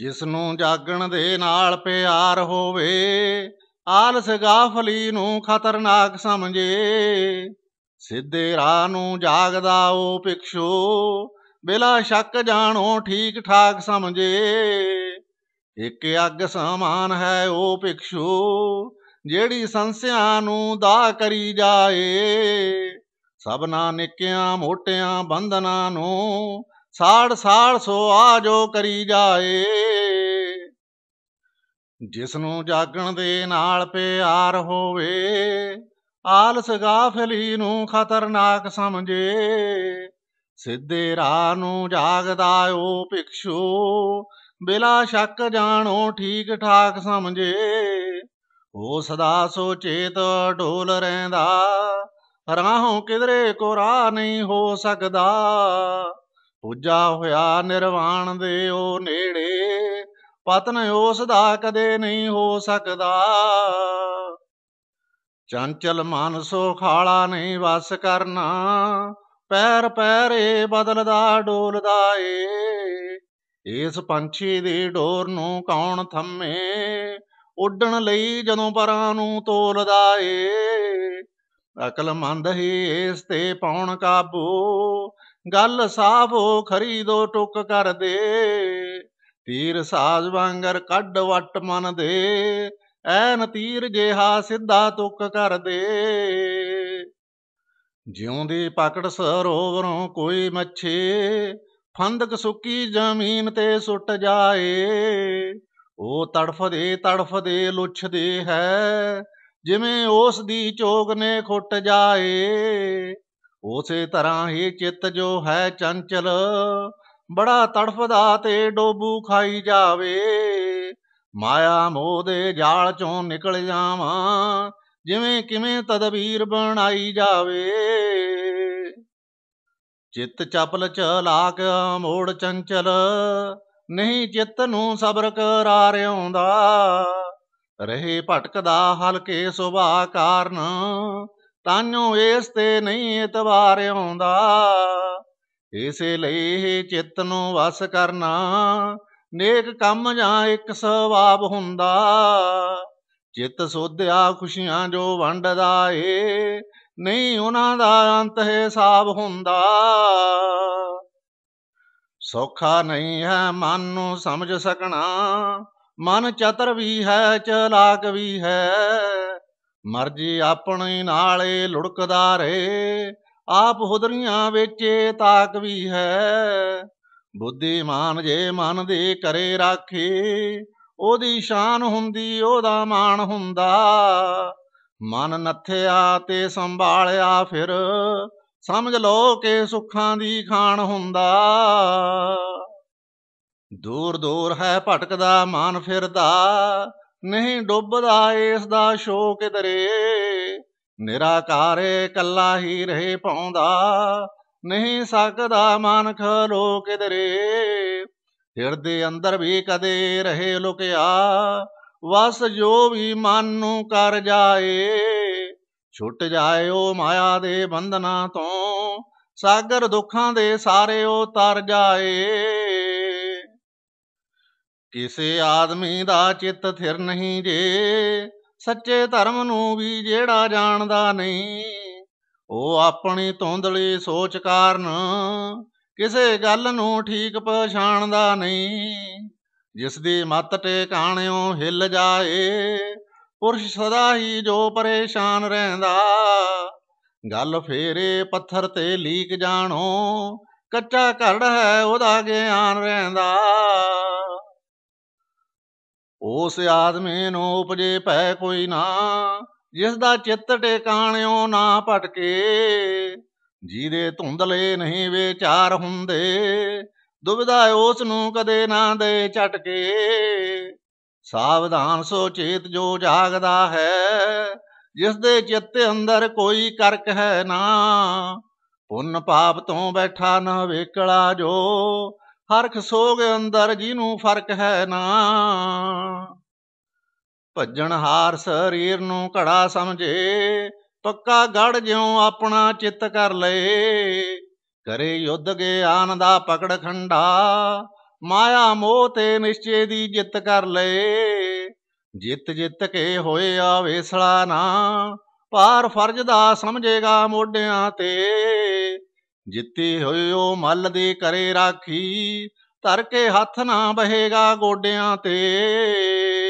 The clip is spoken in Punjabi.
ਜਿਸ ਨੂੰ ਜਾਗਣ ਦੇ ਨਾਲ ਪਿਆਰ ਹੋਵੇ ਆਲਸ ਗਾਫਲੀ ਨੂੰ ਖਤਰਨਾਕ ਸਮਝੇ ਸਿੱਧੇ ਰਾਹ ਨੂੰ ਜਾਗਦਾ ਉਹ ਭਿਕਸ਼ੂ ਬਿਲਾ ਸ਼ੱਕ ਜਾਣੋ ਠੀਕ ਠਾਕ ਸਮਝੇ ਇੱਕ ਅੱਗ ਸਮਾਨ ਹੈ ਉਹ ਭਿਕਸ਼ੂ ਜਿਹੜੀ ਸੰਸਿਆ ਨੂੰ ਦਾ ਕਰੀ ਜਾਏ ਸਭਨਾ ਨਿੱਕਿਆਂ ਮੋਟਿਆਂ ਬੰਧਨਾਂ ਨੂੰ ਸਾੜ ਸਾੜ ਸੋ ਆਜੋ ਕਰੀ ਜਾਏ ਜਿਸ ਨੂੰ ਜਾਗਣ ਦੇ ਨਾਲ ਪਿਆਰ ਹੋਵੇ ਆਲਸ ਗਾਫਲੀ ਨੂੰ ਖਤਰਨਾਕ ਸਮਝੇ ਸਿੱਧੇ ਰਾਹ ਨੂੰ ਜਾਗਦਾ ਓ ਭਿਕਸ਼ੂ ਬਿਲਾ ਸ਼ੱਕ ਜਾਣੋ ਠੀਕ ਠਾਕ ਸਮਝੇ ਉਹ ਸਦਾ ਸੋਚੇਤ ਢੋਲ ਰਹਿੰਦਾ ਰਾਹੋਂ ਕਿਧਰੇ ਕੋ ਰਾਹ ਨਹੀਂ ਹੋ ਸਕਦਾ ਪੂਜਾ ਹੋਇਆ ਨਿਰਵਾਣ ਦੇ ਉਹ ਨੇੜੇ ਪਤਨ ਉਸ ਦਾ ਕਦੇ ਨਹੀਂ ਹੋ ਸਕਦਾ ਚੰਚਲ ਮਨ ਖਾਲਾ ਨਹੀਂ ਵਸ ਕਰਨਾ ਪੈਰ ਪੈਰੇ ਬਦਲਦਾ ਡੋਲਦਾ ਏ ਇਸ ਪੰਛੀ ਦੀ ਡੋਰ ਨੂੰ ਕੌਣ ਥੰਮੇ ਉੱਡਣ ਲਈ ਜਦੋਂ ਪਰਾਂ ਨੂੰ ਤੋਲਦਾ ਏ ਅਕਲਮੰਦ ਹੀ ਇਸ ਤੇ ਪਾਉਣ ਕਾਬੂ ਗੱਲ ਸਾਫੋ ਖਰੀਦੋ ਟੁੱਕ ਕਰ ਦੇ ਤੀਰ ਸਾਜ ਵਾਂਗਰ ਕੱਢ ਵੱਟ ਮਨ ਦੇ ਐਨ ਤੀਰ ਜਿਹਾ ਸਿੱਧਾ ਤੁੱਕ ਕਰ ਦੇ ਜਿਉਂਦੀ ਪਕੜ ਸਰੋਵਰੋਂ ਕੋਈ ਮੱਛੀ ਫੰਦਕ ਸੁੱਕੀ ਜ਼ਮੀਨ ਤੇ ਸੁੱਟ ਜਾਏ ਉਹ ਤੜਫਦੇ ਤੜਫਦੇ ਲੁੱਛਦੇ ਹੈ ਜਿਵੇਂ ਉਸ ਦੀ ਚੋਗ ਨੇ ਖੁੱਟ ਜਾਏ ਉਸੇ ਤਰ੍ਹਾਂ ਹੀ ਚਿੱਤ ਜੋ ਹੈ ਚੰਚਲ ਬੜਾ ਤੜਫਦਾ ਤੇ ਡੋਬੂ ਖਾਈ ਜਾਵੇ ਮਾਇਆ ਮੋਹ ਦੇ ਜਾਲ ਚੋਂ ਨਿਕਲ ਜਾਵਾਂ ਜਿਵੇਂ ਕਿਵੇਂ ਤਦਬੀਰ ਬਣਾਈ ਜਾਵੇ ਚਿੱਤ ਚਪਲ ਚਲਾਕ ਮੋੜ ਚੰਚਲ ਨਹੀਂ ਚਿੱਤ ਨੂੰ ਸਬਰ ਕਰਾ ਰਿਉਂਦਾ ਰਹੇ ਭਟਕਦਾ ਹਲਕੇ ਸੁਭਾ ਕਾਰਨ ਤਾਨੋਂ ਇਸ ਤੇ ਨਹੀਂ ਇਤਵਾਰ ਆਉਂਦਾ ਇਸੇ ਲਈ ਚਿੱਤ ਨੂੰ ਵਸ ਕਰਨਾ ਨੇਕ ਕੰਮ ਜਾਂ ਇੱਕ ਸਵਾਬ ਹੁੰਦਾ ਚਿੱਤ ਸੋਧਿਆ ਖੁਸ਼ੀਆਂ ਜੋ ਵੰਡਦਾ ਏ ਨਹੀਂ ਉਹਨਾਂ ਦਾ ਅੰਤ ਹਿਸਾਬ ਹੁੰਦਾ ਸੌਖਾ ਨਹੀਂ ਹੈ ਮਨ ਨੂੰ ਸਮਝ ਸਕਣਾ ਮਨ ਚਤਰ ਵੀ ਹੈ ਚਲਾਕ ਵੀ ਹੈ ਮਰਜੀ ਆਪਣੇ ਨਾਲੇ ਲੁੜਕਦਾ ਰਹੇ ਆਪ ਹੁਦਰੀਆਂ ਵਿੱਚ ਤਾਕ ਵੀ ਹੈ ਬੁੱਧੀਮਾਨ ਜੇ ਮਨ ਦੇ ਕਰੇ ਰਾਖੇ ਉਹਦੀ ਸ਼ਾਨ ਹੁੰਦੀ ਉਹਦਾ ਮਾਣ ਹੁੰਦਾ ਮਨ ਨੱਥਿਆ ਤੇ ਸੰਭਾਲਿਆ ਫਿਰ ਸਮਝ ਲਓ ਕਿ ਸੁੱਖਾਂ ਦੀ ਖਾਣ ਹੁੰਦਾ ਦੂਰ ਦੂਰ ਹੈ ਭਟਕਦਾ ਮਾਨ ਫਿਰਦਾ ਨਹੀਂ ਡੁੱਬਦਾ ਇਸ ਦਾ ਸ਼ੋਕ ਦਰੇ ਨਿਰਾਕਾਰੇ ਕੱਲਾ ਹੀ ਰਹੇ ਪਾਉਂਦਾ ਨਹੀਂ ਸਕਦਾ ਮਨ ਖਲੋ ਕਿਦਰੇ ਹਿਰਦੇ ਅੰਦਰ ਵੀ ਕਦੇ ਰਹੇ ਲੁਕਿਆ ਵਸ ਜੋ ਵੀ ਮਨ ਨੂੰ ਕਰ ਜਾਏ ਛੁੱਟ ਜਾਏ ਉਹ ਮਾਇਆ ਦੇ ਬੰਧਨਾਂ ਤੋਂ ਸਾਗਰ ਦੁੱਖਾਂ ਦੇ ਸਾਰੇ ਉਹ ਤਰ ਜਾਏ ਕਿਸੇ ਆਦਮੀ ਦਾ ਚਿੱਤ ਥਿਰ ਨਹੀਂ ਜੇ ਸੱਚੇ ਧਰਮ ਨੂੰ ਵੀ ਜਿਹੜਾ ਜਾਣਦਾ ਨਹੀਂ ਉਹ ਆਪਣੀ ਧੁੰਦਲੀ ਸੋਚ ਕਾਰਨ ਕਿਸੇ ਗੱਲ ਨੂੰ ਠੀਕ ਪਛਾਣਦਾ ਨਹੀਂ ਜਿਸ ਦੀ ਮੱਤ ਟਿਕਾਣਿਓ ਹਿੱਲ ਜਾਏ ਪੁਰਸ਼ ਸਦਾ ਹੀ ਜੋ ਪਰੇਸ਼ਾਨ ਰਹਿੰਦਾ ਗੱਲ ਫੇਰੇ ਪੱਥਰ ਤੇ ਲੀਕ ਜਾਣੋ ਕੱਚਾ ਘੜ ਹੈ ਉਹਦਾ ਗਿਆਨ ਰਹਿੰਦਾ ਉਸ ਆਦਮੀ ਨੂੰ ਉਪਜੇ ਪੈ ਕੋਈ ਨਾ ਜਿਸ ਦਾ ਚਿੱਤ ਟਿਕਾਣਿਓ ਨਾ ਭਟਕੇ ਜਿਹਦੇ ਧੁੰਦਲੇ ਨਹੀਂ ਵਿਚਾਰ ਹੁੰਦੇ ਦੁਬਿਧਾ ਉਸ ਨੂੰ ਕਦੇ ਨਾ ਦੇ ਝਟਕੇ ਸਾਵਧਾਨ ਸੋ ਚੇਤ ਜੋ ਜਾਗਦਾ ਹੈ ਜਿਸ ਦੇ ਚਿੱਤ ਅੰਦਰ ਕੋਈ ਕਰਕ ਹੈ ਨਾ ਪੁੰਨ ਪਾਪ ਤੋਂ ਬੈਠਾ ਨਾ ਵੇਕਲਾ ਜੋ ਹਰਖ ਸੋਗ ਅੰਦਰ ਜਿਹਨੂੰ ਫਰਕ ਹੈ ਨਾ ਭੱਜਣ ਹਾਰ ਸਰੀਰ ਨੂੰ ਘੜਾ ਸਮਝੇ ਤੱਕਾ ਗੜ ਜਿਉ ਆਪਣਾ ਚਿੱਤ ਕਰ ਲਏ ਕਰੇ ਯੁੱਧ ਆਨ ਦਾ ਪਕੜ ਖੰਡਾ ਮਾਇਆ ਮੋਹ ਤੇ ਨਿਸ਼ਚੇ ਦੀ ਜਿੱਤ ਕਰ ਲਏ ਜਿੱਤ ਜਿੱਤ ਕੇ ਹੋਏ ਸਲਾ ਨਾ ਪਾਰ ਫਰਜ਼ ਦਾ ਸਮਝੇਗਾ ਮੋਢਿਆਂ ਤੇ ਜਿੱਤੇ ਹੋਇਓ ਮੱਲ ਦੇ ਕਰੇ ਰਾਖੀ ਧਰ ਕੇ ਹੱਥ ਨਾ ਬਹੇਗਾ ਗੋਡਿਆਂ ਤੇ